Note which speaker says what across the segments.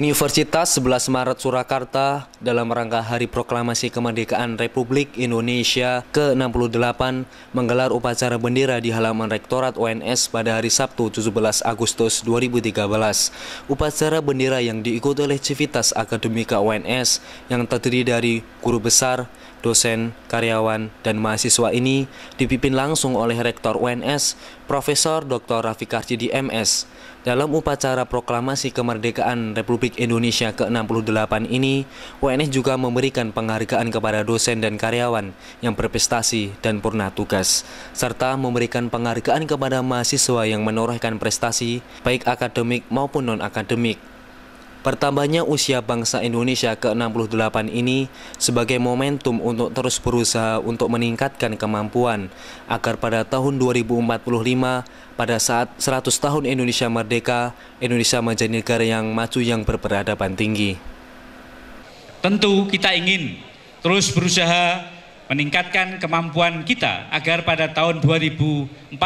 Speaker 1: Universitas 11 Maret Surakarta dalam rangka Hari Proklamasi Kemerdekaan Republik Indonesia ke-68 menggelar upacara bendera di halaman Rektorat UNS pada hari Sabtu 17 Agustus 2013. Upacara bendera yang diikuti oleh Civitas Akademika UNS yang terdiri dari guru besar, dosen, karyawan, dan mahasiswa ini dipimpin langsung oleh Rektor UNS, Profesor Dr. Rafi Karjidi MS. Dalam upacara proklamasi kemerdekaan Republik Indonesia ke-68 ini, UNS juga memberikan penghargaan kepada dosen dan karyawan yang berprestasi dan purna tugas, serta memberikan penghargaan kepada mahasiswa yang menorehkan prestasi baik akademik maupun non-akademik. Pertambahnya usia bangsa Indonesia ke-68 ini sebagai momentum untuk terus berusaha untuk meningkatkan kemampuan agar pada tahun 2045 pada saat 100 tahun Indonesia merdeka, Indonesia menjadi negara yang maju yang berperadaban tinggi.
Speaker 2: Tentu kita ingin terus berusaha meningkatkan kemampuan kita agar pada tahun 2045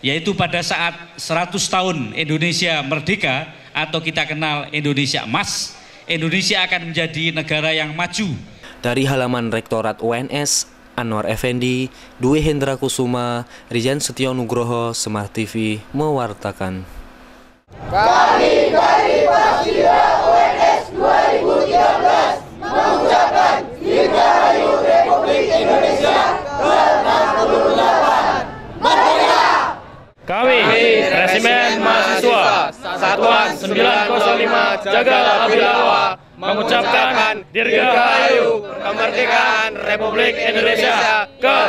Speaker 2: yaitu pada saat 100 tahun Indonesia merdeka atau kita kenal Indonesia Emas, Indonesia akan menjadi negara yang maju.
Speaker 1: Dari halaman Rektorat UNS, Anwar Effendi, Dwi Hendra Kusuma, Rijan Setio Nugroho, Semar TV, mewartakan.
Speaker 2: Kami dari Pasir
Speaker 1: UNS 2013 mengucapkan Dirga Rayu Republik Indonesia ke-68.
Speaker 2: Merdeka! Kami. Kami. Manajemen Mahasiswa Satuan 905 Jaga Abilawa mengucapkan Dirgahayu Kemerdekaan Republik Indonesia ke